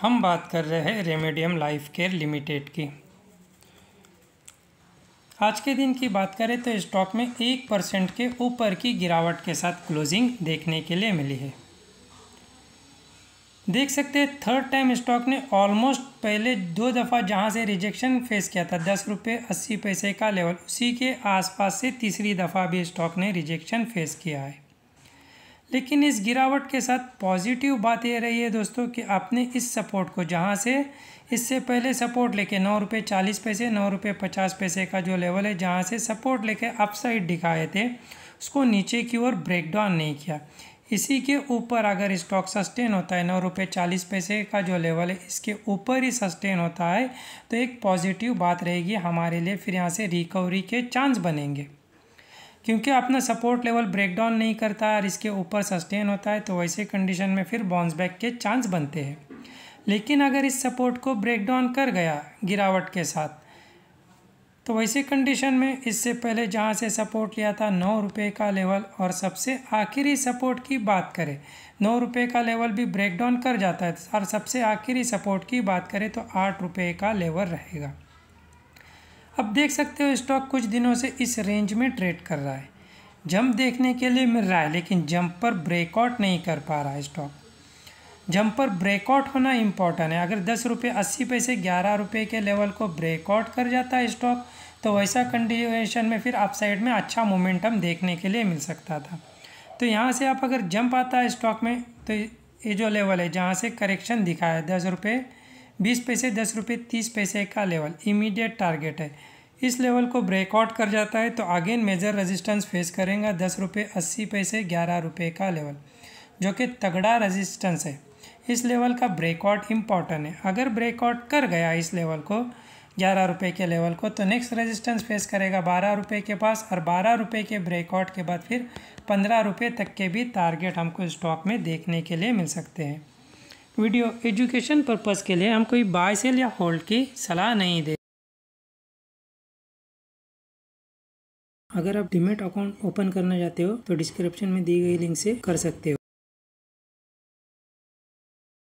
हम बात कर रहे हैं रेमेडियम लाइफ केयर लिमिटेड की आज के दिन की बात करें तो स्टॉक में एक परसेंट के ऊपर की गिरावट के साथ क्लोजिंग देखने के लिए मिली है देख सकते हैं थर्ड टाइम स्टॉक ने ऑलमोस्ट पहले दो दफ़ा जहां से रिजेक्शन फेस किया था दस रुपये अस्सी पैसे का लेवल उसी के आसपास से तीसरी दफ़ा भी स्टॉक ने रिजेक्शन फेस किया है लेकिन इस गिरावट के साथ पॉजिटिव बात ये रही है दोस्तों कि आपने इस सपोर्ट को जहाँ से इससे पहले सपोर्ट लेके नौ रुपये चालीस पैसे नौ रुपये पचास पैसे का जो लेवल है जहाँ से सपोर्ट लेके अपसाइड दिखाए थे उसको नीचे की ओर ब्रेक डाउन नहीं किया इसी के ऊपर अगर स्टॉक सस्टेन होता है नौ रुपये चालीस पैसे का जो लेवल है इसके ऊपर ही सस्टेन होता है तो एक पॉजिटिव बात रहेगी हमारे लिए फिर यहाँ से रिकवरी के चांस बनेंगे क्योंकि अपना सपोर्ट लेवल ब्रेक डाउन नहीं करता और इसके ऊपर सस्टेन होता है तो वैसे कंडीशन में फिर बाउंस बैक के चांस बनते हैं लेकिन अगर इस सपोर्ट को ब्रेकडाउन कर गया गिरावट के साथ तो वैसे कंडीशन में इससे पहले जहाँ से सपोर्ट लिया था नौ रुपये का लेवल और सबसे आखिरी सपोर्ट की बात करें नौ रुपये का लेवल भी ब्रेक डाउन कर जाता है और सबसे आखिरी सपोर्ट की बात करें तो आठ रुपये का लेवल रहेगा अब देख सकते हो स्टॉक कुछ दिनों से इस रेंज में ट्रेड कर रहा है जंप देखने के लिए मिल रहा है लेकिन जंप पर ब्रेकआउट नहीं कर पा रहा है स्टॉक जंप पर ब्रेकआउट होना इम्पॉर्टेंट है अगर दस रुपये अस्सी पैसे ग्यारह रुपये के लेवल को ब्रेकआउट कर जाता है स्टॉक तो वैसा कंडीशन में फिर अपसाइड में अच्छा मोमेंटम देखने के लिए मिल सकता था तो यहाँ से आप अगर जंप आता है स्टॉक में तो ये जो लेवल है जहाँ से करेक्शन दिखाया है दस रुपये बीस पैसे दस रुपये तीस पैसे का लेवल इमीडिएट टारगेट है इस लेवल को ब्रेकआउट कर जाता है तो अगेन मेजर रेजिस्टेंस फेस करेंगे दस रुपये अस्सी पैसे ग्यारह रुपये का लेवल जो कि तगड़ा रेजिस्टेंस है इस लेवल का ब्रेकआउट इम्पॉर्टेंट है अगर ब्रेकआउट कर गया इस लेवल को ग्यारह रुपये के लेवल को तो नेक्स्ट रेजिस्टेंस फेस करेगा बारह रुपये के पास और बारह रुपये के ब्रेकआउट के बाद फिर पंद्रह रुपये तक के भी टारगेट हमको स्टॉक में देखने के लिए मिल सकते हैं वीडियो एजुकेशन पर्पज़ के लिए हम कोई बाय सेल या होल्ड की सलाह नहीं दे अगर आप डिमेट अकाउंट ओपन करना चाहते हो तो डिस्क्रिप्शन में दी गई लिंक से कर सकते हो